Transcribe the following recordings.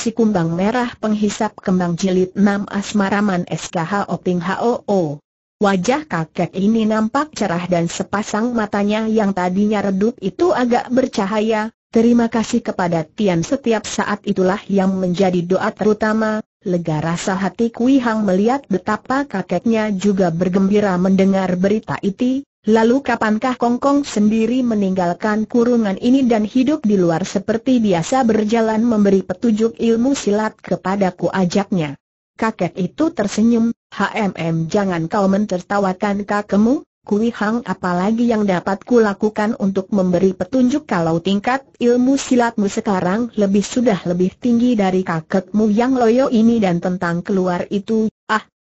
Si Kumbang Merah Penghisap Kembang Jilid 6 Asmaraman SKH Oping HOO Wajah kakek ini nampak cerah dan sepasang matanya yang tadinya redup itu agak bercahaya. Terima kasih kepada Tian setiap saat itulah yang menjadi doa terutama. Lega rasa hati Kui Hang melihat betapa kakeknya juga bergembira mendengar berita itu. Lalu kapankah Kongkong sendiri meninggalkan kurungan ini dan hidup di luar seperti biasa berjalan memberi petunjuk ilmu silat kepadaku ajaknya? Kakek itu tersenyum, HMM jangan kau mentertawakan kakemu, Kui Hang apalagi yang dapat kulakukan untuk memberi petunjuk kalau tingkat ilmu silatmu sekarang lebih sudah lebih tinggi dari kakekmu yang loyo ini dan tentang keluar itu,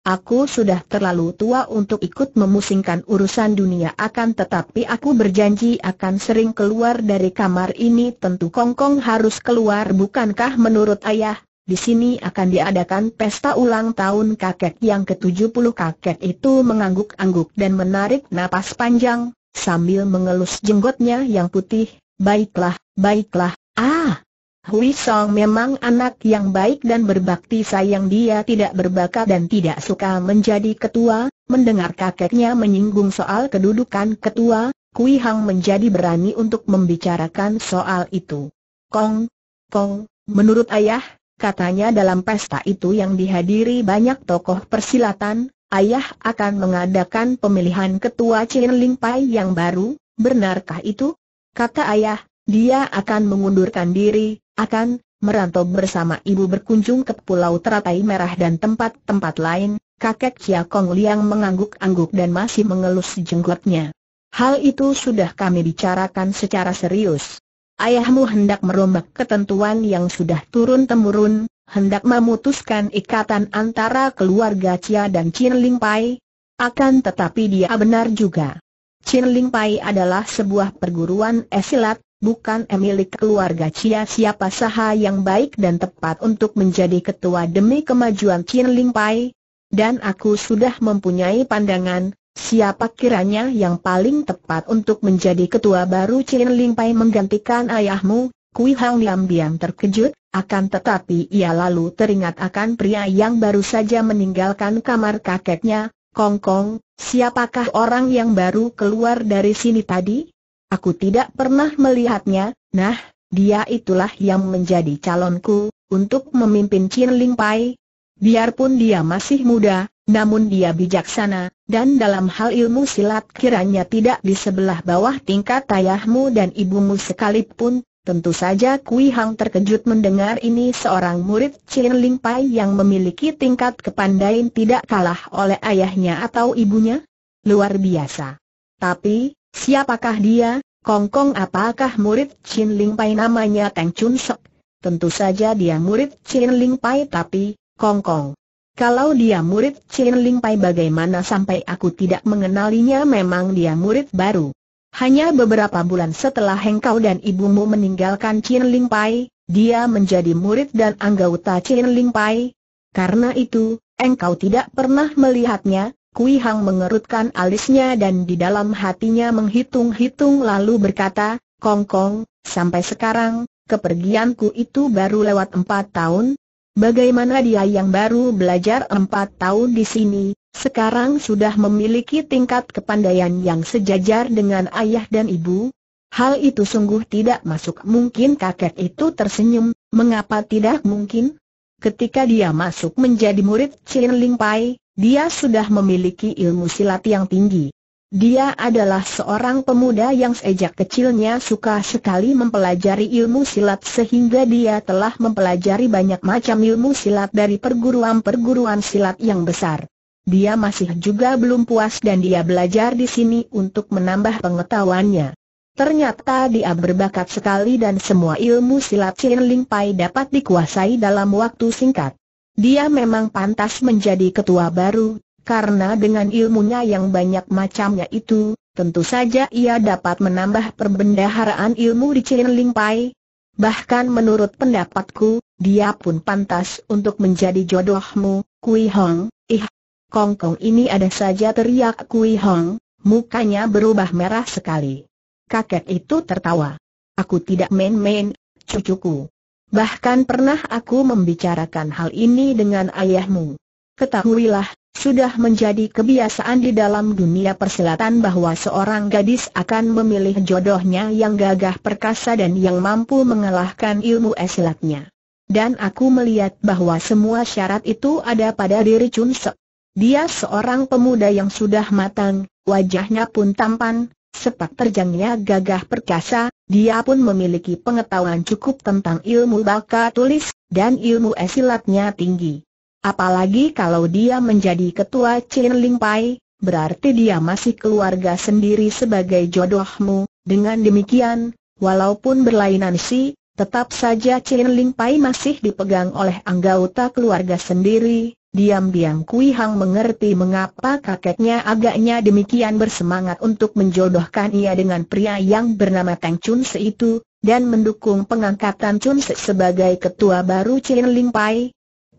Aku sudah terlalu tua untuk ikut memusingkan urusan dunia akan tetapi aku berjanji akan sering keluar dari kamar ini tentu Kongkong harus keluar bukankah menurut ayah, di sini akan diadakan pesta ulang tahun kakek yang ke-70 kakek itu mengangguk-angguk dan menarik napas panjang, sambil mengelus jenggotnya yang putih, baiklah, baiklah, ah, Hui Song memang anak yang baik dan berbakti sayang dia tidak berbakat dan tidak suka menjadi ketua, mendengar kakeknya menyinggung soal kedudukan ketua, Kui Hang menjadi berani untuk membicarakan soal itu. Kong, Kong, menurut ayah, katanya dalam pesta itu yang dihadiri banyak tokoh persilatan, ayah akan mengadakan pemilihan ketua Chin Ling Pai yang baru, benarkah itu? Kata ayah, dia akan mengundurkan diri, akan merantau bersama ibu berkunjung ke Pulau Teratai Merah dan tempat-tempat lain, kakek Chia Kong Liang mengangguk-angguk dan masih mengelus jenggotnya. Hal itu sudah kami bicarakan secara serius. Ayahmu hendak merombak ketentuan yang sudah turun-temurun, hendak memutuskan ikatan antara keluarga Chia dan Chin Ling Pai. Akan tetapi dia benar juga. Chin Ling Pai adalah sebuah perguruan esilat, bukan Emily keluarga Cia siapa saha yang baik dan tepat untuk menjadi ketua demi kemajuan Chin Ling Pai. Dan aku sudah mempunyai pandangan, siapa kiranya yang paling tepat untuk menjadi ketua baru Chin Ling Pai menggantikan ayahmu, Kui Hang Liam Biang terkejut, akan tetapi ia lalu teringat akan pria yang baru saja meninggalkan kamar kakeknya, Kong Kong, siapakah orang yang baru keluar dari sini tadi? Aku tidak pernah melihatnya, nah, dia itulah yang menjadi calonku, untuk memimpin Chin Ling Pai. Biarpun dia masih muda, namun dia bijaksana, dan dalam hal ilmu silat kiranya tidak di sebelah bawah tingkat ayahmu dan ibumu sekalipun, Tentu saja Kui Hang terkejut mendengar ini seorang murid Chin Ling Pai yang memiliki tingkat kepandaian tidak kalah oleh ayahnya atau ibunya. Luar biasa. Tapi, Siapakah dia? Kongkong apakah murid Chin Ling Pai namanya Teng Chun Sok? Tentu saja dia murid Chin Ling Pai tapi, Kongkong. Kalau dia murid Chin Ling Pai bagaimana sampai aku tidak mengenalinya memang dia murid baru. Hanya beberapa bulan setelah engkau dan ibumu meninggalkan Chin Ling Pai, dia menjadi murid dan anggota Chin Ling Pai. Karena itu, engkau tidak pernah melihatnya, Kui Hang mengerutkan alisnya dan di dalam hatinya menghitung-hitung lalu berkata, Kong Kong, sampai sekarang, kepergianku itu baru lewat empat tahun. Bagaimana dia yang baru belajar empat tahun di sini, sekarang sudah memiliki tingkat kepandaian yang sejajar dengan ayah dan ibu? Hal itu sungguh tidak masuk mungkin kakek itu tersenyum, mengapa tidak mungkin? Ketika dia masuk menjadi murid Chin Ling Pai, dia sudah memiliki ilmu silat yang tinggi. Dia adalah seorang pemuda yang sejak kecilnya suka sekali mempelajari ilmu silat sehingga dia telah mempelajari banyak macam ilmu silat dari perguruan-perguruan silat yang besar. Dia masih juga belum puas dan dia belajar di sini untuk menambah pengetahuannya. Ternyata dia berbakat sekali dan semua ilmu silat Chin Ling Pai dapat dikuasai dalam waktu singkat. Dia memang pantas menjadi ketua baru, karena dengan ilmunya yang banyak macamnya itu, tentu saja ia dapat menambah perbendaharaan ilmu di Chin Ling Pai. Bahkan menurut pendapatku, dia pun pantas untuk menjadi jodohmu, Kui Hong, ih. Kongkong ini ada saja teriak Kui Hong, mukanya berubah merah sekali. Kakek itu tertawa. Aku tidak main-main, cucuku. Bahkan pernah aku membicarakan hal ini dengan ayahmu. Ketahuilah, sudah menjadi kebiasaan di dalam dunia persilatan bahwa seorang gadis akan memilih jodohnya yang gagah perkasa dan yang mampu mengalahkan ilmu esilatnya. Dan aku melihat bahwa semua syarat itu ada pada diri Chun Sek. Dia seorang pemuda yang sudah matang, wajahnya pun tampan, Sepak terjangnya gagah perkasa, dia pun memiliki pengetahuan cukup tentang ilmu baka tulis, dan ilmu esilatnya tinggi. Apalagi kalau dia menjadi ketua Chin Ling Pai, berarti dia masih keluarga sendiri sebagai jodohmu. Dengan demikian, walaupun berlainan si, tetap saja Chin Ling Pai masih dipegang oleh anggota keluarga sendiri, Diam-diam Kui Hang mengerti mengapa kakeknya agaknya demikian bersemangat untuk menjodohkan ia dengan pria yang bernama Tang Chun Se itu, dan mendukung pengangkatan Chun Se sebagai ketua baru Chin Ling Pai.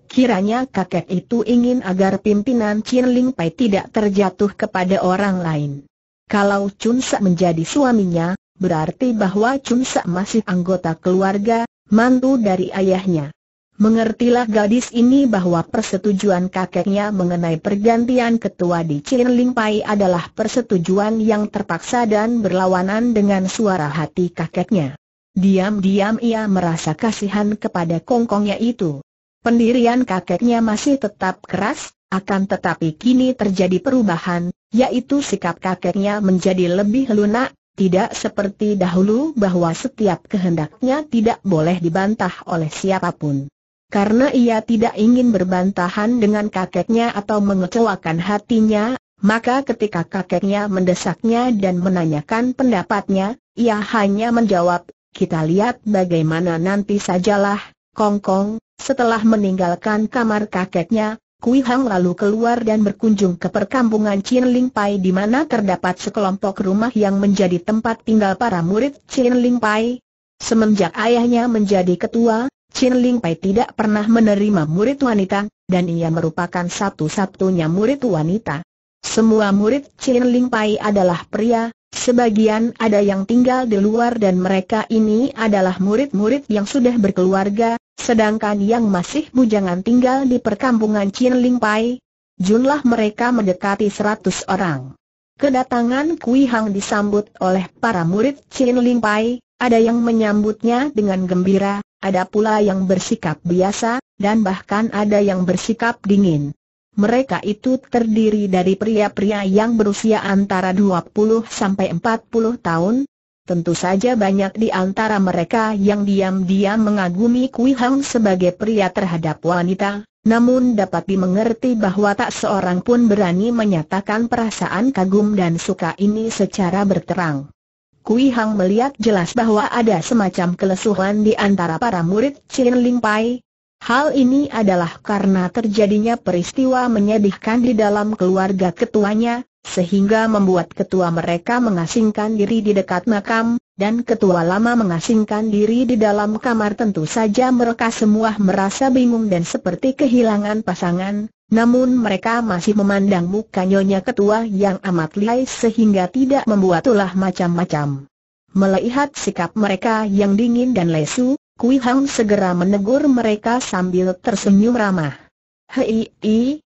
Kiranya kakek itu ingin agar pimpinan Chin Ling Pai tidak terjatuh kepada orang lain. Kalau Chun Se menjadi suaminya, berarti bahwa Chun Se masih anggota keluarga, mantu dari ayahnya. Mengertilah gadis ini bahwa persetujuan kakeknya mengenai pergantian ketua di Chin Ling Pai adalah persetujuan yang terpaksa dan berlawanan dengan suara hati kakeknya. Diam-diam ia merasa kasihan kepada kongkongnya itu. Pendirian kakeknya masih tetap keras, akan tetapi kini terjadi perubahan, yaitu sikap kakeknya menjadi lebih lunak, tidak seperti dahulu bahwa setiap kehendaknya tidak boleh dibantah oleh siapapun. Karena ia tidak ingin berbantahan dengan kakeknya atau mengecewakan hatinya, maka ketika kakeknya mendesaknya dan menanyakan pendapatnya, ia hanya menjawab, kita lihat bagaimana nanti sajalah, Kongkong. Kong, setelah meninggalkan kamar kakeknya, Kui Hang lalu keluar dan berkunjung ke perkampungan Chin Ling Pai di mana terdapat sekelompok rumah yang menjadi tempat tinggal para murid Chin Ling Pai. Semenjak ayahnya menjadi ketua, Chin Ling Pai tidak pernah menerima murid wanita, dan ia merupakan satu-satunya murid wanita. Semua murid Chin Ling Pai adalah pria, sebagian ada yang tinggal di luar dan mereka ini adalah murid-murid yang sudah berkeluarga, sedangkan yang masih bujangan tinggal di perkampungan Chin Ling Pai. Jumlah mereka mendekati 100 orang. Kedatangan Kui Hang disambut oleh para murid Chin Ling Pai, ada yang menyambutnya dengan gembira, ada pula yang bersikap biasa, dan bahkan ada yang bersikap dingin. Mereka itu terdiri dari pria-pria yang berusia antara 20 sampai 40 tahun. Tentu saja banyak di antara mereka yang diam-diam mengagumi Kui Hang sebagai pria terhadap wanita, namun dapat dimengerti bahwa tak seorang pun berani menyatakan perasaan kagum dan suka ini secara berterang. Kui Hang melihat jelas bahwa ada semacam kelesuhan di antara para murid Chin Ling Pai. Hal ini adalah karena terjadinya peristiwa menyedihkan di dalam keluarga ketuanya, sehingga membuat ketua mereka mengasingkan diri di dekat makam, dan ketua lama mengasingkan diri di dalam kamar tentu saja mereka semua merasa bingung dan seperti kehilangan pasangan, namun mereka masih memandang muka nyonya ketua yang amat lihai sehingga tidak membuat ulah macam-macam. Melihat sikap mereka yang dingin dan lesu, Kui Hang segera menegur mereka sambil tersenyum ramah. Hei,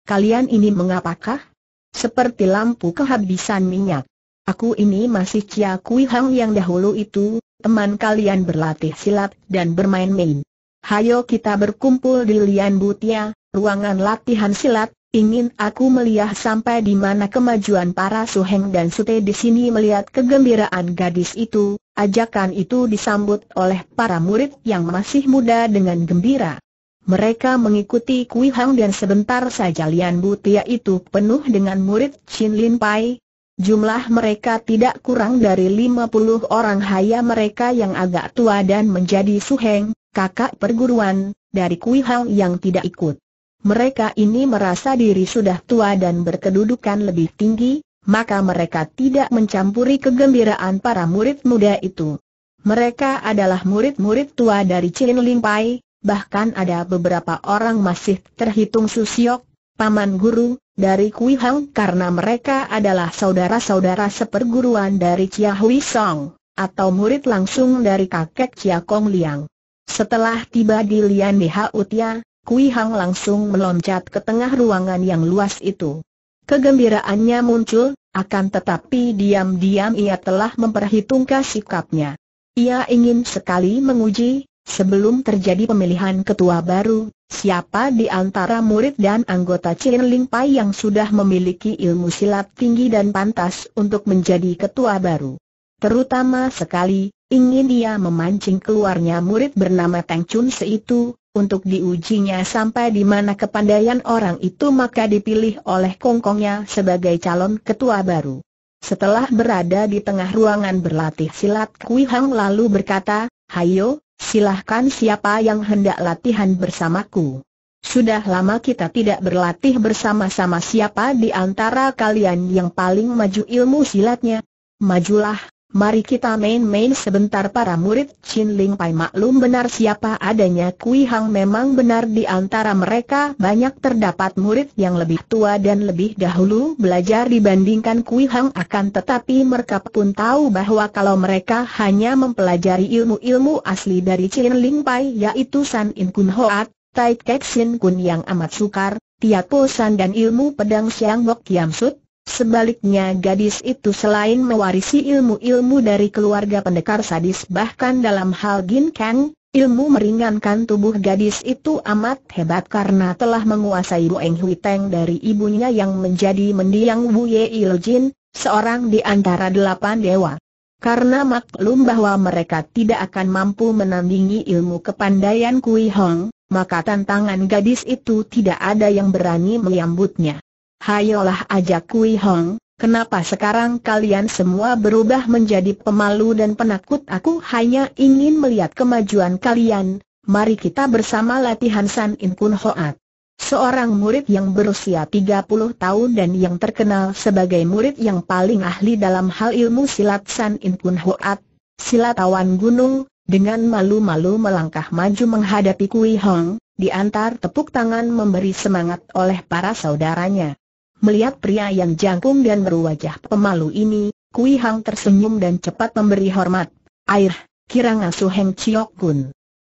kalian ini mengapakah? Seperti lampu kehabisan minyak. Aku ini masih Cia Kui Hang yang dahulu itu, teman kalian berlatih silat dan bermain-main. Hayo kita berkumpul di Lian Butia, ruangan latihan silat, ingin aku melihat sampai di mana kemajuan para suheng dan sute di sini melihat kegembiraan gadis itu, ajakan itu disambut oleh para murid yang masih muda dengan gembira. Mereka mengikuti Kui Hang dan sebentar saja Lian Butia itu penuh dengan murid Chin Lin Pai. Jumlah mereka tidak kurang dari 50 orang haya mereka yang agak tua dan menjadi suheng, kakak perguruan, dari Kui Hang yang tidak ikut mereka ini merasa diri sudah tua dan berkedudukan lebih tinggi, maka mereka tidak mencampuri kegembiraan para murid muda itu. Mereka adalah murid-murid tua dari Ling Pai, bahkan ada beberapa orang masih terhitung Susiok, Paman Guru, dari Kui Hang karena mereka adalah saudara-saudara seperguruan dari Chia Hui Song, atau murid langsung dari kakek Chia Kong Liang. Setelah tiba di Lian Di Hautia, Kui Hang langsung meloncat ke tengah ruangan yang luas itu. Kegembiraannya muncul, akan tetapi diam-diam ia telah memperhitungkan sikapnya. Ia ingin sekali menguji, sebelum terjadi pemilihan ketua baru, siapa di antara murid dan anggota Chin Ling Pai yang sudah memiliki ilmu silat tinggi dan pantas untuk menjadi ketua baru. Terutama sekali, ingin ia memancing keluarnya murid bernama Tang Chun Se itu, untuk diujinya sampai di mana kepandaian orang itu maka dipilih oleh kongkongnya sebagai calon ketua baru. Setelah berada di tengah ruangan berlatih silat Kui Hang lalu berkata, Hayo, silahkan siapa yang hendak latihan bersamaku. Sudah lama kita tidak berlatih bersama-sama siapa di antara kalian yang paling maju ilmu silatnya. Majulah, Mari kita main-main sebentar para murid Chin Ling Pai maklum benar siapa adanya Kui Hang memang benar di antara mereka banyak terdapat murid yang lebih tua dan lebih dahulu belajar dibandingkan Kui Hang akan tetapi mereka pun tahu bahwa kalau mereka hanya mempelajari ilmu-ilmu asli dari Chin Ling Pai yaitu San In Kun Hoat, Tai Kek Sin Kun yang amat sukar, Tia Po San dan ilmu pedang Siang Wok Kiam Sut, Sebaliknya gadis itu selain mewarisi ilmu-ilmu dari keluarga pendekar sadis bahkan dalam hal Gin Kang, ilmu meringankan tubuh gadis itu amat hebat karena telah menguasai Boeng Hui Teng dari ibunya yang menjadi mendiang Bu Ye Il Jin, seorang di antara delapan dewa. Karena maklum bahwa mereka tidak akan mampu menandingi ilmu kepandaian Kui Hong, maka tantangan gadis itu tidak ada yang berani menyambutnya hayolah ajak Kui Hong, kenapa sekarang kalian semua berubah menjadi pemalu dan penakut aku hanya ingin melihat kemajuan kalian, mari kita bersama latihan San In Kun Hoat. Seorang murid yang berusia 30 tahun dan yang terkenal sebagai murid yang paling ahli dalam hal ilmu silat San In Kun Hoat, silatawan gunung, dengan malu-malu melangkah maju menghadapi Kui Hong, diantar tepuk tangan memberi semangat oleh para saudaranya. Melihat pria yang jangkung dan berwajah pemalu ini, Kui Hang tersenyum dan cepat memberi hormat. Air, kirang asuh Heng Chiok Kun.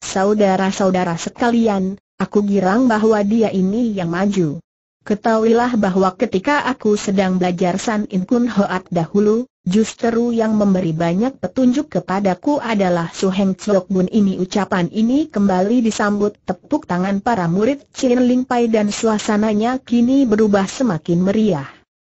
Saudara-saudara sekalian, aku girang bahwa dia ini yang maju. Ketahuilah bahwa ketika aku sedang belajar San In Kun Hoat dahulu, justru yang memberi banyak petunjuk kepadaku adalah Su Heng Chok Bun ini ucapan ini kembali disambut tepuk tangan para murid Chin Ling Pai dan suasananya kini berubah semakin meriah.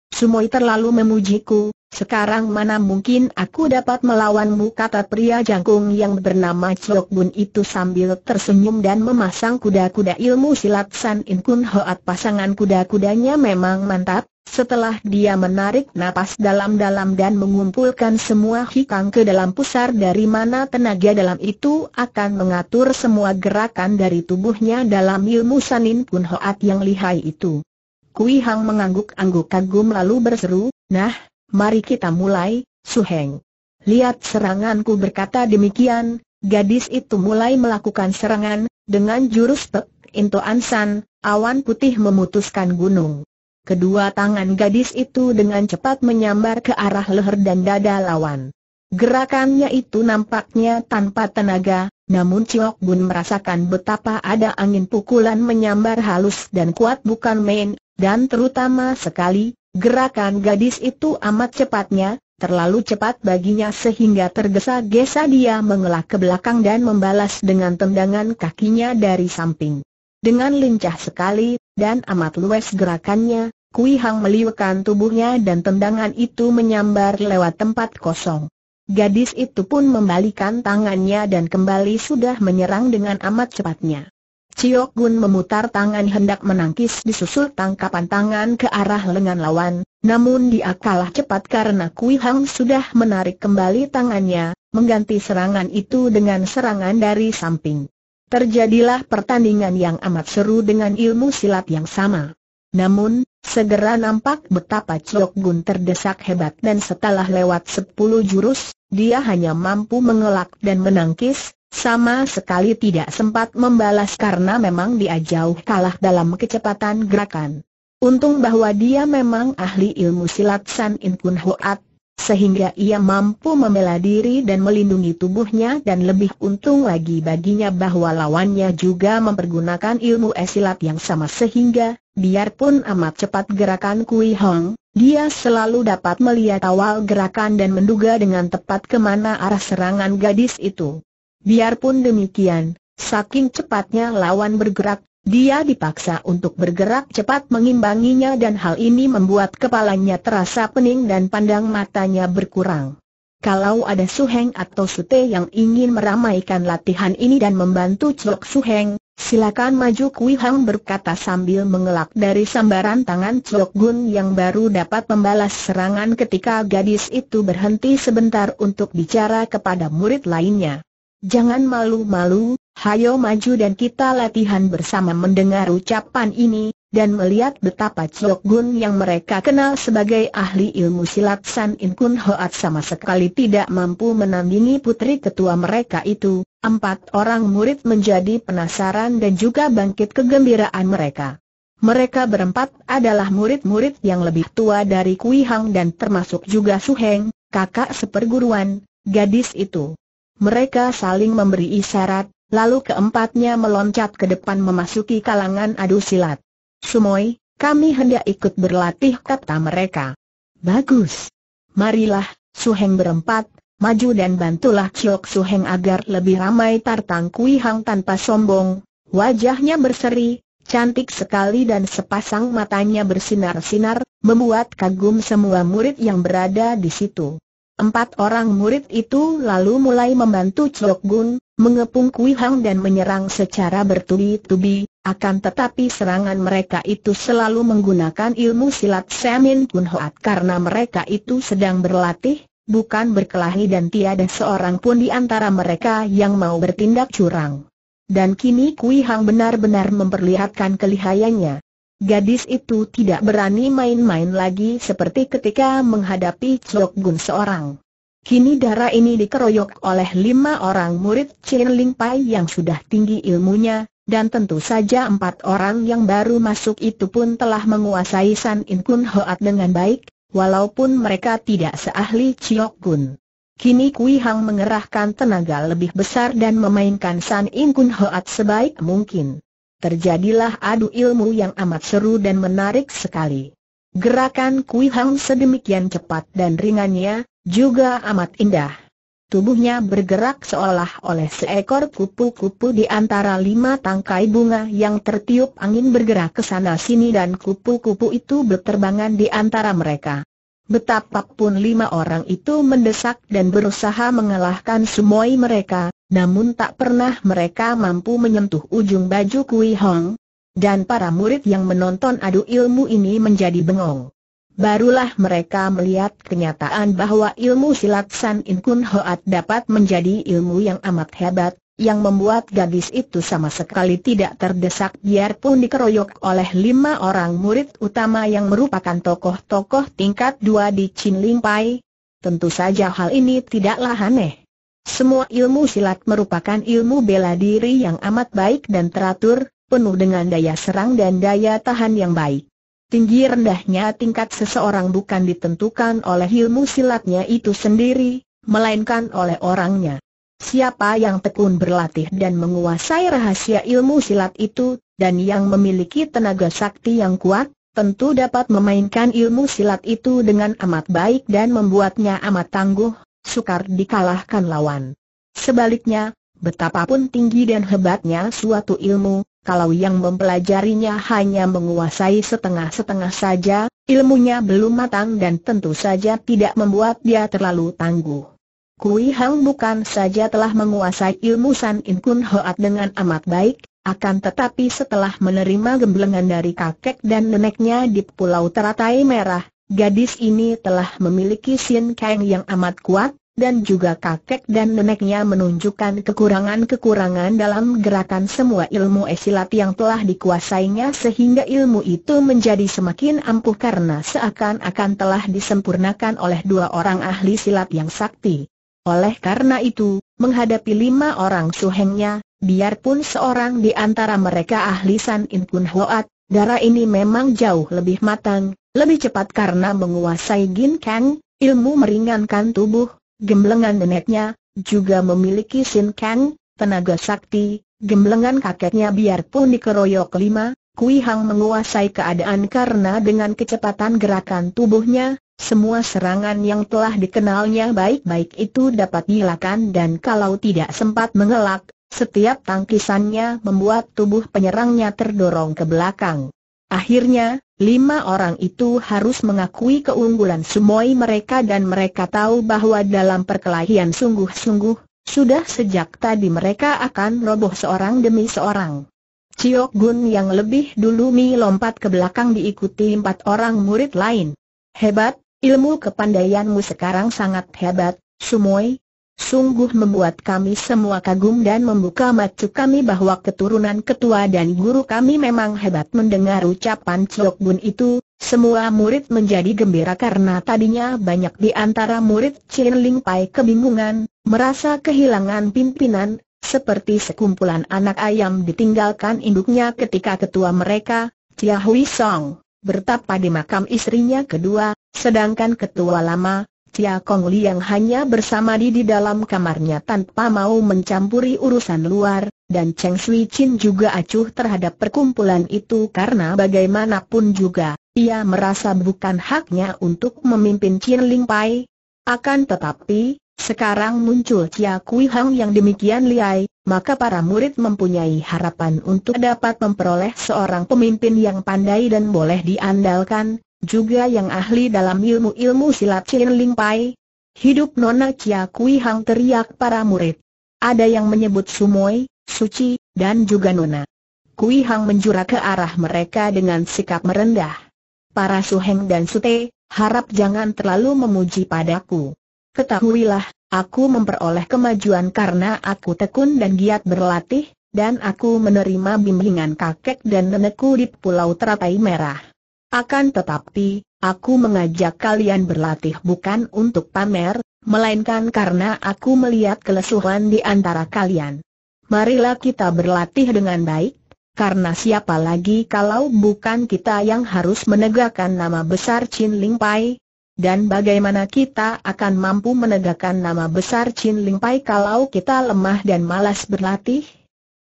Sumoi terlalu memujiku, sekarang mana mungkin aku dapat melawanmu kata pria jangkung yang bernama Chok Bun itu sambil tersenyum dan memasang kuda-kuda ilmu silat San In Kun Hoat pasangan kuda-kudanya memang mantap, setelah dia menarik napas dalam-dalam dan mengumpulkan semua hikang ke dalam pusar dari mana tenaga dalam itu akan mengatur semua gerakan dari tubuhnya dalam ilmu Sanin Pun Hoat yang lihai itu. Kui Hang mengangguk-angguk kagum lalu berseru, Nah, mari kita mulai, Su Heng. Lihat seranganku berkata demikian, gadis itu mulai melakukan serangan, dengan jurus Pek Into Ansan, awan putih memutuskan gunung. Kedua tangan gadis itu dengan cepat menyambar ke arah leher dan dada lawan. Gerakannya itu nampaknya tanpa tenaga, namun Ciok Bun merasakan betapa ada angin pukulan menyambar halus dan kuat bukan main, dan terutama sekali, Gerakan gadis itu amat cepatnya, terlalu cepat baginya sehingga tergesa-gesa dia mengelak ke belakang dan membalas dengan tendangan kakinya dari samping. Dengan lincah sekali, dan amat luas gerakannya, Kui Hang meliukan tubuhnya dan tendangan itu menyambar lewat tempat kosong. Gadis itu pun membalikan tangannya dan kembali sudah menyerang dengan amat cepatnya. Ciok Gun memutar tangan hendak menangkis disusul tangkapan tangan ke arah lengan lawan, namun dia kalah cepat karena Kui Hang sudah menarik kembali tangannya, mengganti serangan itu dengan serangan dari samping. Terjadilah pertandingan yang amat seru dengan ilmu silat yang sama. Namun, segera nampak betapa Ciok Gun terdesak hebat dan setelah lewat sepuluh jurus, dia hanya mampu mengelak dan menangkis, sama sekali tidak sempat membalas karena memang dia jauh kalah dalam kecepatan gerakan. Untung bahwa dia memang ahli ilmu silat San In Kun Hoat, sehingga ia mampu membela diri dan melindungi tubuhnya dan lebih untung lagi baginya bahwa lawannya juga mempergunakan ilmu esilat yang sama sehingga, biarpun amat cepat gerakan Kui Hong, dia selalu dapat melihat awal gerakan dan menduga dengan tepat kemana arah serangan gadis itu. Biarpun demikian, saking cepatnya lawan bergerak, dia dipaksa untuk bergerak cepat mengimbanginya dan hal ini membuat kepalanya terasa pening dan pandang matanya berkurang. Kalau ada Suheng atau Sute yang ingin meramaikan latihan ini dan membantu Cok Suheng, silakan maju Kui Hang berkata sambil mengelak dari sambaran tangan Cok Gun yang baru dapat membalas serangan ketika gadis itu berhenti sebentar untuk bicara kepada murid lainnya. Jangan malu-malu, hayo maju dan kita latihan bersama mendengar ucapan ini, dan melihat betapa Chok Gun yang mereka kenal sebagai ahli ilmu silat San In Kun Hoat sama sekali tidak mampu menandingi putri ketua mereka itu, empat orang murid menjadi penasaran dan juga bangkit kegembiraan mereka. Mereka berempat adalah murid-murid yang lebih tua dari Kui Hang dan termasuk juga Su Heng, kakak seperguruan, gadis itu. Mereka saling memberi isyarat, lalu keempatnya meloncat ke depan memasuki kalangan adu silat. Sumoy, kami hendak ikut berlatih kata mereka. Bagus. Marilah, Suheng berempat, maju dan bantulah Chok Suheng agar lebih ramai tartang Kui Hang tanpa sombong. Wajahnya berseri, cantik sekali dan sepasang matanya bersinar-sinar, membuat kagum semua murid yang berada di situ. Empat orang murid itu lalu mulai membantu Chok Gun, mengepung Kui Hang dan menyerang secara bertubi-tubi, akan tetapi serangan mereka itu selalu menggunakan ilmu silat Semin Kun Hoat karena mereka itu sedang berlatih, bukan berkelahi dan tiada seorang pun di antara mereka yang mau bertindak curang. Dan kini Kui Hang benar-benar memperlihatkan kelihayannya. Gadis itu tidak berani main-main lagi seperti ketika menghadapi Chok Gun seorang. Kini darah ini dikeroyok oleh lima orang murid Chin Ling Pai yang sudah tinggi ilmunya, dan tentu saja empat orang yang baru masuk itu pun telah menguasai San In Kun Hoat dengan baik, walaupun mereka tidak seahli Chok Gun. Kini Kui Hang mengerahkan tenaga lebih besar dan memainkan San In Kun Hoat sebaik mungkin. Terjadilah adu ilmu yang amat seru dan menarik sekali. Gerakan Kui Hang sedemikian cepat dan ringannya, juga amat indah. Tubuhnya bergerak seolah oleh seekor kupu-kupu di antara lima tangkai bunga yang tertiup angin bergerak ke sana-sini dan kupu-kupu itu berterbangan di antara mereka. Betapapun lima orang itu mendesak dan berusaha mengalahkan semua mereka, namun tak pernah mereka mampu menyentuh ujung baju Kui Hong. Dan para murid yang menonton adu ilmu ini menjadi bengong. Barulah mereka melihat kenyataan bahwa ilmu silat San In Kun Hoat dapat menjadi ilmu yang amat hebat, yang membuat gadis itu sama sekali tidak terdesak biarpun dikeroyok oleh lima orang murid utama yang merupakan tokoh-tokoh tingkat dua di Chin Ling Pai. Tentu saja hal ini tidaklah aneh. Semua ilmu silat merupakan ilmu bela diri yang amat baik dan teratur, penuh dengan daya serang dan daya tahan yang baik. Tinggi rendahnya tingkat seseorang bukan ditentukan oleh ilmu silatnya itu sendiri, melainkan oleh orangnya. Siapa yang tekun berlatih dan menguasai rahasia ilmu silat itu, dan yang memiliki tenaga sakti yang kuat, tentu dapat memainkan ilmu silat itu dengan amat baik dan membuatnya amat tangguh, sukar dikalahkan lawan. Sebaliknya, betapapun tinggi dan hebatnya suatu ilmu, kalau yang mempelajarinya hanya menguasai setengah-setengah saja, ilmunya belum matang dan tentu saja tidak membuat dia terlalu tangguh. Kui Hang bukan saja telah menguasai ilmu San In Kun Hoat dengan amat baik, akan tetapi setelah menerima gemblengan dari kakek dan neneknya di Pulau Teratai Merah, Gadis ini telah memiliki Sin Kang yang amat kuat, dan juga kakek dan neneknya menunjukkan kekurangan-kekurangan dalam gerakan semua ilmu esilat yang telah dikuasainya sehingga ilmu itu menjadi semakin ampuh karena seakan-akan telah disempurnakan oleh dua orang ahli silat yang sakti. Oleh karena itu, menghadapi lima orang suhengnya, biarpun seorang di antara mereka ahli San In Kun Hoat, Darah ini memang jauh lebih matang, lebih cepat karena menguasai Gin Kang, ilmu meringankan tubuh, gemblengan neneknya, juga memiliki Sin Kang, tenaga sakti, gemblengan kakeknya biarpun dikeroyok lima, Kui Hang menguasai keadaan karena dengan kecepatan gerakan tubuhnya, semua serangan yang telah dikenalnya baik-baik itu dapat dilakukan dan kalau tidak sempat mengelak, setiap tangkisannya membuat tubuh penyerangnya terdorong ke belakang. Akhirnya, lima orang itu harus mengakui keunggulan sumoi mereka dan mereka tahu bahwa dalam perkelahian sungguh-sungguh, sudah sejak tadi mereka akan roboh seorang demi seorang. Ciok Gun yang lebih dulu melompat ke belakang diikuti empat orang murid lain. Hebat, ilmu kepandaianmu sekarang sangat hebat, Sumoi, Sungguh membuat kami semua kagum dan membuka mata kami bahwa keturunan ketua dan guru kami memang hebat mendengar ucapan Chok Bun itu, semua murid menjadi gembira karena tadinya banyak di antara murid Chin Ling Pai kebingungan, merasa kehilangan pimpinan, seperti sekumpulan anak ayam ditinggalkan induknya ketika ketua mereka, Chia Hui Song, bertapa di makam istrinya kedua, sedangkan ketua lama, Cia Kong Liang hanya bersama di di dalam kamarnya tanpa mau mencampuri urusan luar, dan Cheng Sui Chin juga acuh terhadap perkumpulan itu karena bagaimanapun juga, ia merasa bukan haknya untuk memimpin Chin Ling Pai. Akan tetapi, sekarang muncul Cia Kui Hang yang demikian liai, maka para murid mempunyai harapan untuk dapat memperoleh seorang pemimpin yang pandai dan boleh diandalkan, juga yang ahli dalam ilmu-ilmu silat Chin Ling Pai. Hidup Nona Chia Kui Hang teriak para murid. Ada yang menyebut Sumoi, Suci, dan juga Nona. Kui Hang menjura ke arah mereka dengan sikap merendah. Para Suheng dan Sute, harap jangan terlalu memuji padaku. Ketahuilah, aku memperoleh kemajuan karena aku tekun dan giat berlatih, dan aku menerima bimbingan kakek dan nenekku di Pulau Teratai Merah. Akan tetapi, aku mengajak kalian berlatih bukan untuk pamer, melainkan karena aku melihat kelesuhan di antara kalian. Marilah kita berlatih dengan baik, karena siapa lagi kalau bukan kita yang harus menegakkan nama besar Chin Ling Pai, dan bagaimana kita akan mampu menegakkan nama besar Chin Ling Pai kalau kita lemah dan malas berlatih?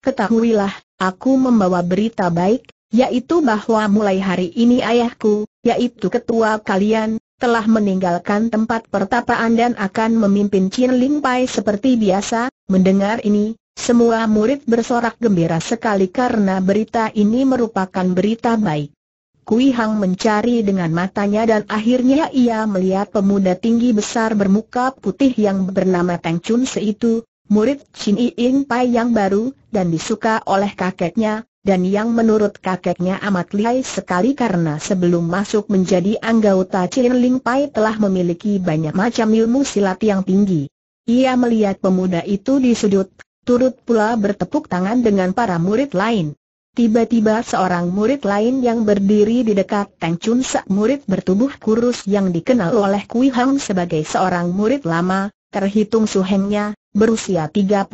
Ketahuilah, aku membawa berita baik, yaitu bahwa mulai hari ini ayahku, yaitu ketua kalian, telah meninggalkan tempat pertapaan dan akan memimpin Chin Ling Pai seperti biasa, mendengar ini, semua murid bersorak gembira sekali karena berita ini merupakan berita baik. Kui Hang mencari dengan matanya dan akhirnya ia melihat pemuda tinggi besar bermuka putih yang bernama Tang Chun Seitu, murid Chin Ling Pai yang baru, dan disuka oleh kakeknya, dan yang menurut kakeknya amat lihai sekali karena sebelum masuk menjadi anggota Ling Pai telah memiliki banyak macam ilmu silat yang tinggi. Ia melihat pemuda itu di sudut, turut pula bertepuk tangan dengan para murid lain. Tiba-tiba seorang murid lain yang berdiri di dekat Teng Chun Sak murid bertubuh kurus yang dikenal oleh Kui Hang sebagai seorang murid lama, terhitung suhengnya, berusia 35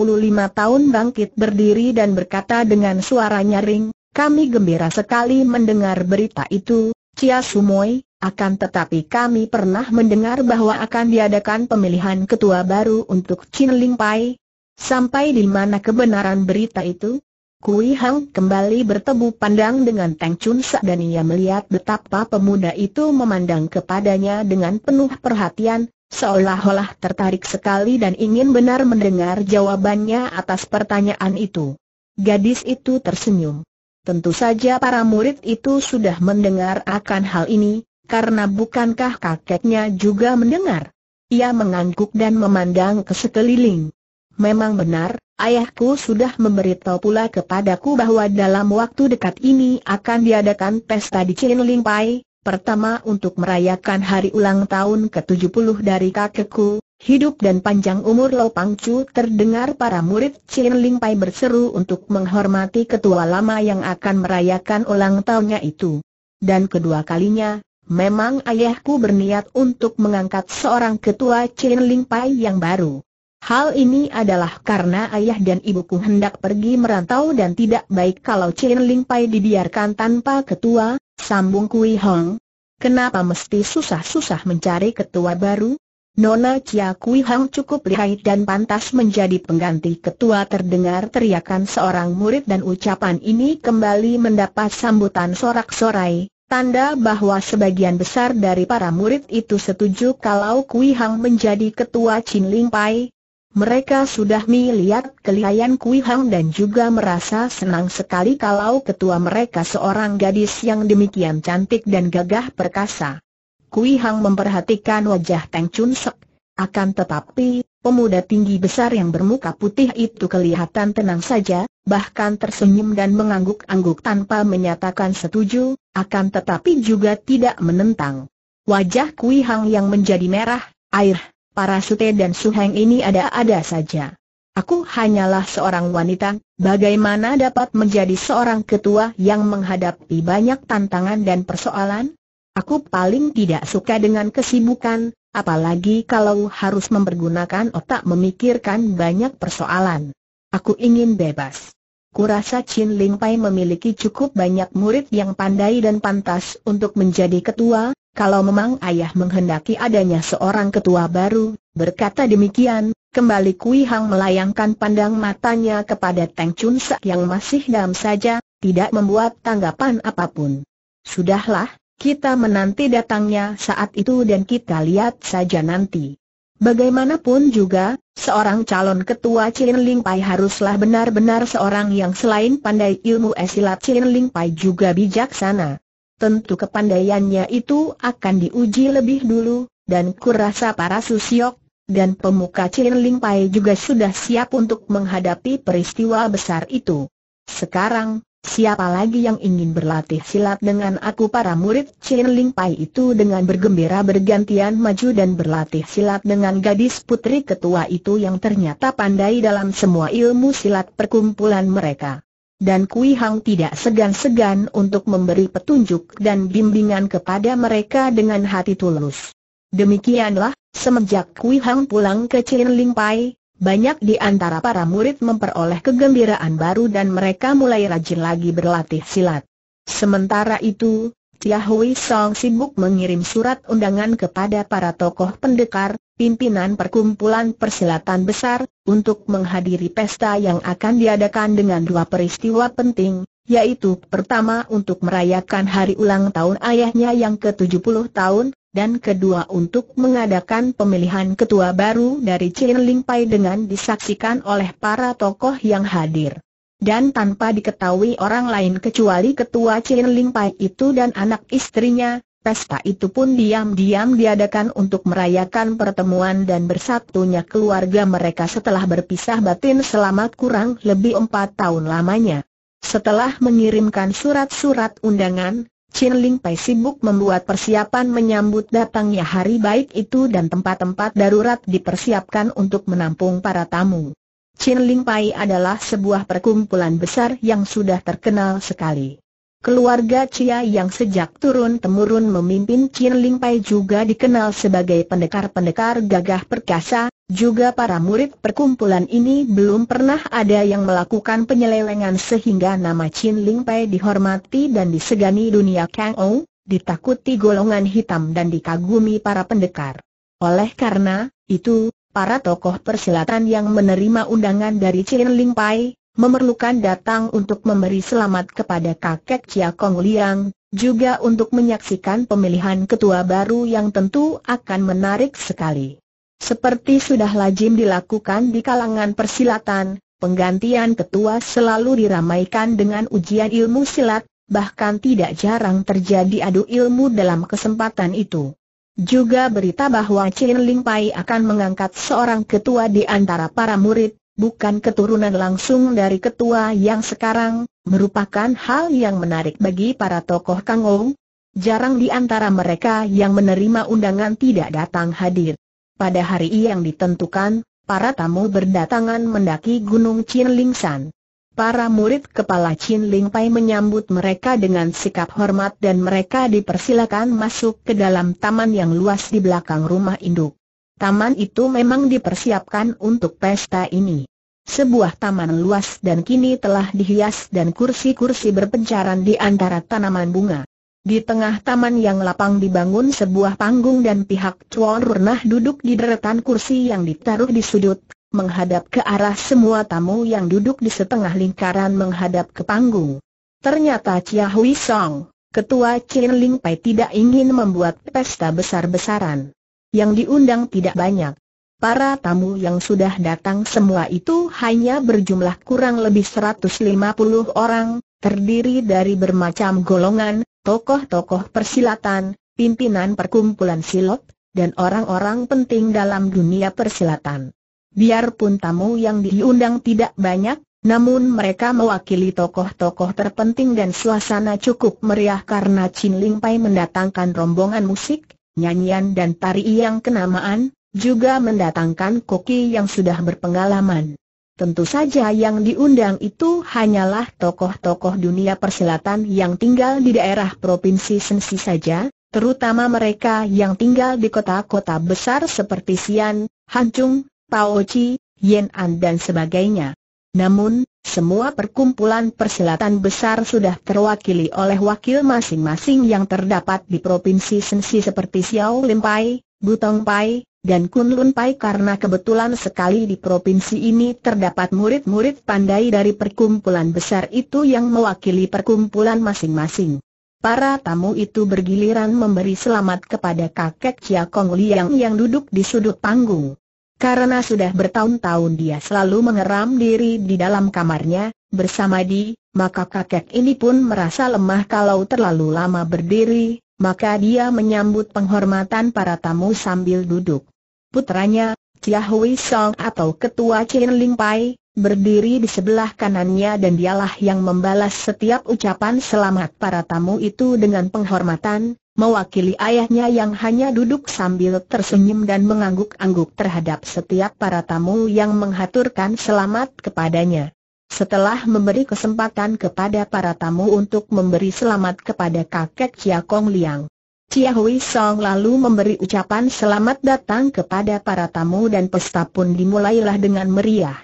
tahun bangkit berdiri dan berkata dengan suara nyaring, kami gembira sekali mendengar berita itu, Cia Sumoy. akan tetapi kami pernah mendengar bahwa akan diadakan pemilihan ketua baru untuk Chin Ling Pai. Sampai di mana kebenaran berita itu? Kui Hang kembali bertemu pandang dengan Tang Chun Sa dan ia melihat betapa pemuda itu memandang kepadanya dengan penuh perhatian, seolah-olah tertarik sekali dan ingin benar mendengar jawabannya atas pertanyaan itu. Gadis itu tersenyum. Tentu saja para murid itu sudah mendengar akan hal ini, karena bukankah kakeknya juga mendengar? Ia mengangguk dan memandang ke sekeliling. Memang benar, ayahku sudah memberitahu pula kepadaku bahwa dalam waktu dekat ini akan diadakan pesta di Ling Pai, Pertama untuk merayakan hari ulang tahun ke-70 dari kakekku, hidup dan panjang umur Lo Pangcu terdengar para murid Chin Ling Pai berseru untuk menghormati ketua lama yang akan merayakan ulang tahunnya itu. Dan kedua kalinya, memang ayahku berniat untuk mengangkat seorang ketua Chin Ling Pai yang baru. Hal ini adalah karena ayah dan ibuku hendak pergi merantau dan tidak baik kalau Chin Ling Pai dibiarkan tanpa ketua, sambung Kui Hong. Kenapa mesti susah-susah mencari ketua baru? Nona Chia Kui Hong cukup lihai dan pantas menjadi pengganti ketua terdengar teriakan seorang murid dan ucapan ini kembali mendapat sambutan sorak-sorai, tanda bahwa sebagian besar dari para murid itu setuju kalau Kui Hong menjadi ketua Chin Ling Pai, mereka sudah melihat kelihayan Kui Hang dan juga merasa senang sekali kalau ketua mereka seorang gadis yang demikian cantik dan gagah perkasa. Kui Hang memperhatikan wajah Teng Chun Sek. Akan tetapi, pemuda tinggi besar yang bermuka putih itu kelihatan tenang saja, bahkan tersenyum dan mengangguk-angguk tanpa menyatakan setuju, akan tetapi juga tidak menentang. Wajah Kui Hang yang menjadi merah, air Para Sute dan Suheng ini ada-ada saja. Aku hanyalah seorang wanita, bagaimana dapat menjadi seorang ketua yang menghadapi banyak tantangan dan persoalan? Aku paling tidak suka dengan kesibukan, apalagi kalau harus mempergunakan otak memikirkan banyak persoalan. Aku ingin bebas. Kurasa Chin Ling Pai memiliki cukup banyak murid yang pandai dan pantas untuk menjadi ketua, kalau memang ayah menghendaki adanya seorang ketua baru, berkata demikian, kembali Kui Hang melayangkan pandang matanya kepada Teng Chun Sak yang masih dam saja, tidak membuat tanggapan apapun. Sudahlah, kita menanti datangnya saat itu dan kita lihat saja nanti. Bagaimanapun juga, seorang calon ketua Cilin Ling Pai haruslah benar-benar seorang yang selain pandai ilmu esilat Cilin Ling Pai juga bijaksana tentu kepandaiannya itu akan diuji lebih dulu, dan kurasa para susiok, dan pemuka Ling Pai juga sudah siap untuk menghadapi peristiwa besar itu. Sekarang, siapa lagi yang ingin berlatih silat dengan aku para murid Ling Pai itu dengan bergembira bergantian maju dan berlatih silat dengan gadis putri ketua itu yang ternyata pandai dalam semua ilmu silat perkumpulan mereka dan Kui Hang tidak segan-segan untuk memberi petunjuk dan bimbingan kepada mereka dengan hati tulus. Demikianlah, semenjak Kui Hang pulang ke Cirling Pai, banyak di antara para murid memperoleh kegembiraan baru dan mereka mulai rajin lagi berlatih silat. Sementara itu, Tia Hui Song sibuk mengirim surat undangan kepada para tokoh pendekar, pimpinan perkumpulan persilatan besar, untuk menghadiri pesta yang akan diadakan dengan dua peristiwa penting, yaitu pertama untuk merayakan hari ulang tahun ayahnya yang ke-70 tahun, dan kedua untuk mengadakan pemilihan ketua baru dari Ling Pai dengan disaksikan oleh para tokoh yang hadir. Dan tanpa diketahui orang lain kecuali ketua Ling Pai itu dan anak istrinya, Pesta itu pun diam-diam diadakan untuk merayakan pertemuan dan bersatunya keluarga mereka setelah berpisah batin selama kurang lebih empat tahun lamanya. Setelah mengirimkan surat-surat undangan, Chin Ling Pai sibuk membuat persiapan menyambut datangnya hari baik itu dan tempat-tempat darurat dipersiapkan untuk menampung para tamu. Chin Ling Pai adalah sebuah perkumpulan besar yang sudah terkenal sekali. Keluarga Cia yang sejak turun-temurun memimpin Chin Ling Pai juga dikenal sebagai pendekar-pendekar gagah perkasa, juga para murid perkumpulan ini belum pernah ada yang melakukan penyelewengan sehingga nama Chin Ling Pai dihormati dan disegani dunia Kang Ou, ditakuti golongan hitam dan dikagumi para pendekar. Oleh karena itu, para tokoh persilatan yang menerima undangan dari Chin Ling Pai, memerlukan datang untuk memberi selamat kepada kakek Chia Kong Liang, juga untuk menyaksikan pemilihan ketua baru yang tentu akan menarik sekali. Seperti sudah lazim dilakukan di kalangan persilatan, penggantian ketua selalu diramaikan dengan ujian ilmu silat, bahkan tidak jarang terjadi adu ilmu dalam kesempatan itu. Juga berita bahwa Chin Ling Pai akan mengangkat seorang ketua di antara para murid, bukan keturunan langsung dari ketua yang sekarang, merupakan hal yang menarik bagi para tokoh Kangou. Jarang di antara mereka yang menerima undangan tidak datang hadir. Pada hari yang ditentukan, para tamu berdatangan mendaki Gunung Chinlingsan. Para murid kepala Chin menyambut mereka dengan sikap hormat dan mereka dipersilakan masuk ke dalam taman yang luas di belakang rumah induk. Taman itu memang dipersiapkan untuk pesta ini. Sebuah taman luas dan kini telah dihias dan kursi-kursi berpencaran di antara tanaman bunga. Di tengah taman yang lapang dibangun sebuah panggung dan pihak Chuan Rurnah duduk di deretan kursi yang ditaruh di sudut, menghadap ke arah semua tamu yang duduk di setengah lingkaran menghadap ke panggung. Ternyata Chia Hui Song, ketua Chin Ling Pai tidak ingin membuat pesta besar-besaran yang diundang tidak banyak. Para tamu yang sudah datang semua itu hanya berjumlah kurang lebih 150 orang, terdiri dari bermacam golongan, tokoh-tokoh persilatan, pimpinan perkumpulan silot, dan orang-orang penting dalam dunia persilatan. Biarpun tamu yang diundang tidak banyak, namun mereka mewakili tokoh-tokoh terpenting dan suasana cukup meriah karena Chin Ling Pai mendatangkan rombongan musik, nyanyian dan tari yang kenamaan, juga mendatangkan koki yang sudah berpengalaman. Tentu saja yang diundang itu hanyalah tokoh-tokoh dunia persilatan yang tinggal di daerah Provinsi Sensi saja, terutama mereka yang tinggal di kota-kota besar seperti Sian, Hanchung, Paochi, Yen'an dan sebagainya. Namun, semua perkumpulan persilatan besar sudah terwakili oleh wakil masing-masing yang terdapat di Provinsi Sensi seperti Xiao Lim Pai, Butong Pai, dan Kun Pai karena kebetulan sekali di provinsi ini terdapat murid-murid pandai dari perkumpulan besar itu yang mewakili perkumpulan masing-masing. Para tamu itu bergiliran memberi selamat kepada kakek Chia Kong Liang yang duduk di sudut panggung. Karena sudah bertahun-tahun dia selalu mengeram diri di dalam kamarnya, bersama di, maka kakek ini pun merasa lemah kalau terlalu lama berdiri, maka dia menyambut penghormatan para tamu sambil duduk. Putranya, Chia Hui Song atau Ketua Chin Ling Pai, berdiri di sebelah kanannya dan dialah yang membalas setiap ucapan selamat para tamu itu dengan penghormatan, mewakili ayahnya yang hanya duduk sambil tersenyum dan mengangguk-angguk terhadap setiap para tamu yang menghaturkan selamat kepadanya. Setelah memberi kesempatan kepada para tamu untuk memberi selamat kepada kakek Chia Kong Liang, Chia Hui Song lalu memberi ucapan selamat datang kepada para tamu dan pesta pun dimulailah dengan meriah.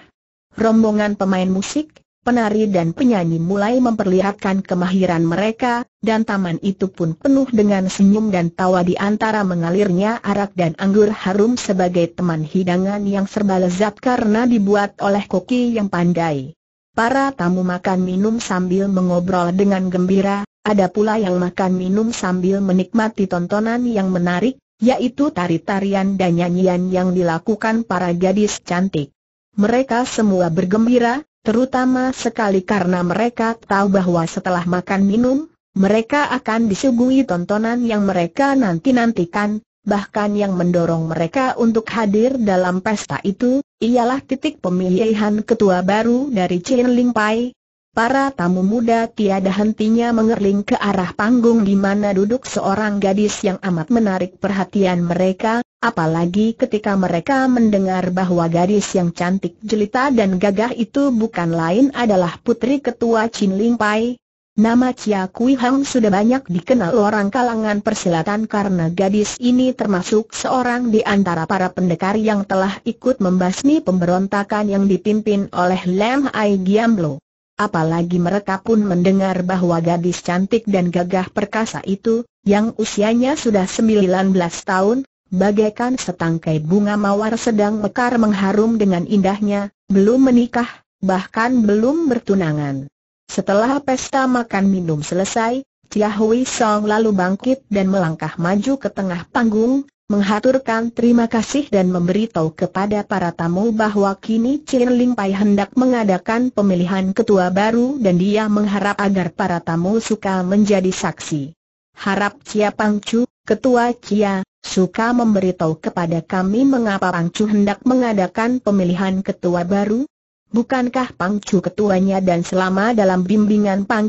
Rombongan pemain musik, penari dan penyanyi mulai memperlihatkan kemahiran mereka, dan taman itu pun penuh dengan senyum dan tawa di antara mengalirnya arak dan anggur harum sebagai teman hidangan yang serba lezat karena dibuat oleh koki yang pandai. Para tamu makan minum sambil mengobrol dengan gembira, ada pula yang makan minum sambil menikmati tontonan yang menarik, yaitu tari-tarian dan nyanyian yang dilakukan para gadis cantik. Mereka semua bergembira, terutama sekali karena mereka tahu bahwa setelah makan minum, mereka akan disuguhi tontonan yang mereka nanti-nantikan, bahkan yang mendorong mereka untuk hadir dalam pesta itu, ialah titik pemilihan ketua baru dari Chin Ling Pai, Para tamu muda tiada hentinya mengerling ke arah panggung di mana duduk seorang gadis yang amat menarik perhatian mereka, apalagi ketika mereka mendengar bahwa gadis yang cantik jelita dan gagah itu bukan lain adalah putri ketua Chin Ling Pai. Nama Chia Kui Hang sudah banyak dikenal orang kalangan persilatan karena gadis ini termasuk seorang di antara para pendekar yang telah ikut membasmi pemberontakan yang dipimpin oleh Lam Ai Lo apalagi mereka pun mendengar bahwa gadis cantik dan gagah perkasa itu, yang usianya sudah 19 tahun, bagaikan setangkai bunga mawar sedang mekar mengharum dengan indahnya, belum menikah, bahkan belum bertunangan. Setelah pesta makan minum selesai, Chia Hui Song lalu bangkit dan melangkah maju ke tengah panggung, menghaturkan terima kasih dan memberitahu kepada para tamu bahwa kini Chin Ling Pai hendak mengadakan pemilihan ketua baru dan dia mengharap agar para tamu suka menjadi saksi. Harap Cia Pang Ketua Cia, suka memberitahu kepada kami mengapa Pang hendak mengadakan pemilihan ketua baru? Bukankah Pang ketuanya dan selama dalam bimbingan Pang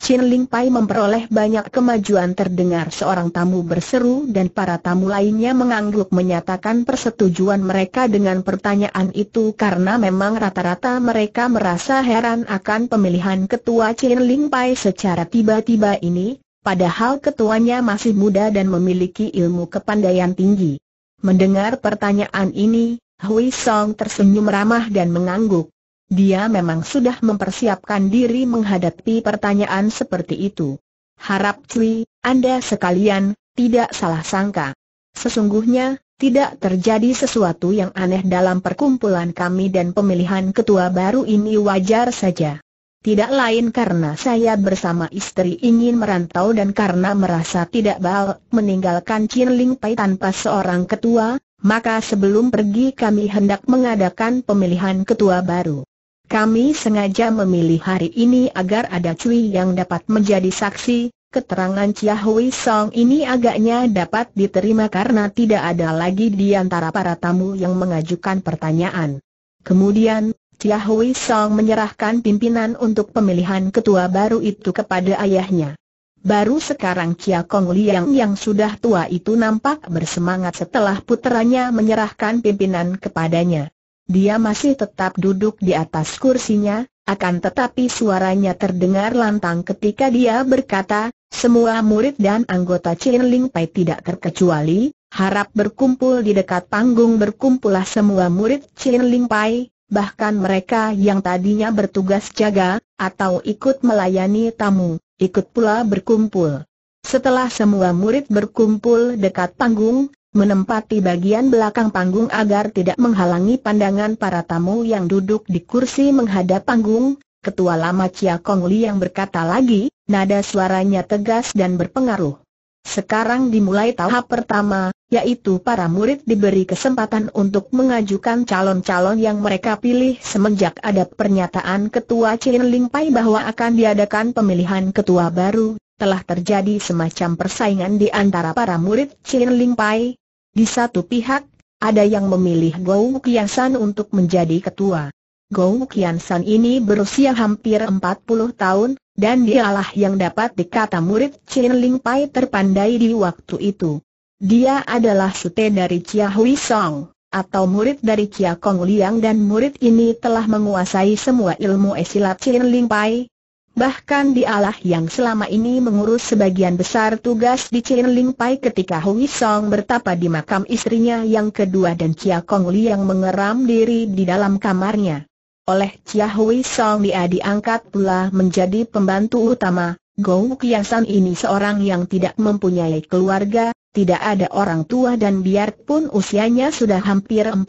Chin Ling Pai memperoleh banyak kemajuan terdengar seorang tamu berseru dan para tamu lainnya mengangguk menyatakan persetujuan mereka dengan pertanyaan itu karena memang rata-rata mereka merasa heran akan pemilihan ketua Chin Ling Pai secara tiba-tiba ini, padahal ketuanya masih muda dan memiliki ilmu kepandaian tinggi. Mendengar pertanyaan ini, Hui Song tersenyum ramah dan mengangguk. Dia memang sudah mempersiapkan diri menghadapi pertanyaan seperti itu. Harap Cui, Anda sekalian, tidak salah sangka. Sesungguhnya, tidak terjadi sesuatu yang aneh dalam perkumpulan kami dan pemilihan ketua baru ini wajar saja. Tidak lain karena saya bersama istri ingin merantau dan karena merasa tidak bal, meninggalkan Ling Pai tanpa seorang ketua, maka sebelum pergi kami hendak mengadakan pemilihan ketua baru. Kami sengaja memilih hari ini agar ada Cui yang dapat menjadi saksi, keterangan Chia Hui Song ini agaknya dapat diterima karena tidak ada lagi di antara para tamu yang mengajukan pertanyaan. Kemudian, Chia Hui Song menyerahkan pimpinan untuk pemilihan ketua baru itu kepada ayahnya. Baru sekarang Chia Kong Liang yang sudah tua itu nampak bersemangat setelah putranya menyerahkan pimpinan kepadanya. Dia masih tetap duduk di atas kursinya, akan tetapi suaranya terdengar lantang ketika dia berkata, semua murid dan anggota Chin Ling Pai tidak terkecuali, harap berkumpul di dekat panggung Berkumpullah semua murid Chin Ling Pai, bahkan mereka yang tadinya bertugas jaga, atau ikut melayani tamu, ikut pula berkumpul. Setelah semua murid berkumpul dekat panggung, menempati bagian belakang panggung agar tidak menghalangi pandangan para tamu yang duduk di kursi menghadap panggung, ketua lama Chia Kong Li yang berkata lagi, nada suaranya tegas dan berpengaruh. Sekarang dimulai tahap pertama, yaitu para murid diberi kesempatan untuk mengajukan calon-calon yang mereka pilih semenjak ada pernyataan Ketua Chin Ling Pai bahwa akan diadakan pemilihan ketua baru, telah terjadi semacam persaingan di antara para murid Chin Ling Pai, di satu pihak, ada yang memilih Gou Kian untuk menjadi ketua. Gou Kian ini berusia hampir 40 tahun, dan dialah yang dapat dikata murid Chin Ling Pai terpandai di waktu itu. Dia adalah sute dari Chia Hui Song, atau murid dari Chia Kong Liang dan murid ini telah menguasai semua ilmu esilat Chin Ling Pai, Bahkan dialah yang selama ini mengurus sebagian besar tugas di Chin Ling Pai ketika Hui Song bertapa di makam istrinya yang kedua dan Chia Kong Li yang mengeram diri di dalam kamarnya. Oleh Chia Hui Song dia diangkat pula menjadi pembantu utama, Gou Kiasan ini seorang yang tidak mempunyai keluarga, tidak ada orang tua dan biarpun usianya sudah hampir 40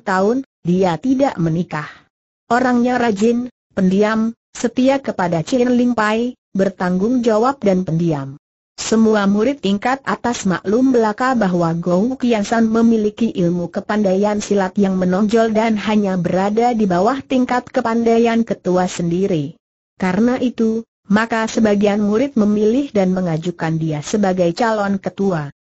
tahun, dia tidak menikah. Orangnya rajin, pendiam, setia kepada Chin Ling Pai, bertanggung jawab dan pendiam. Semua murid tingkat atas maklum belaka bahwa Gou Kiansan memiliki ilmu kepandaian silat yang menonjol dan hanya berada di bawah tingkat kepandaian ketua sendiri. Karena itu, maka sebagian murid memilih dan mengajukan dia sebagai calon ketua.